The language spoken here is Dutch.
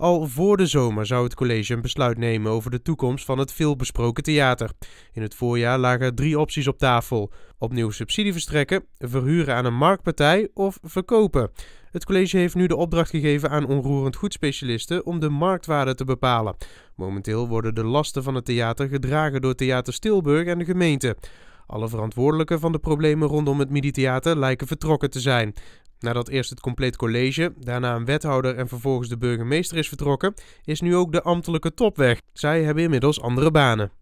Al voor de zomer zou het college een besluit nemen over de toekomst van het veelbesproken theater. In het voorjaar lagen drie opties op tafel: opnieuw subsidie verstrekken, verhuren aan een marktpartij of verkopen. Het college heeft nu de opdracht gegeven aan onroerend goedspecialisten om de marktwaarde te bepalen. Momenteel worden de lasten van het theater gedragen door Theater Stilburg en de gemeente. Alle verantwoordelijken van de problemen rondom het Midi-theater lijken vertrokken te zijn. Nadat eerst het compleet college, daarna een wethouder en vervolgens de burgemeester is vertrokken, is nu ook de ambtelijke top weg. Zij hebben inmiddels andere banen.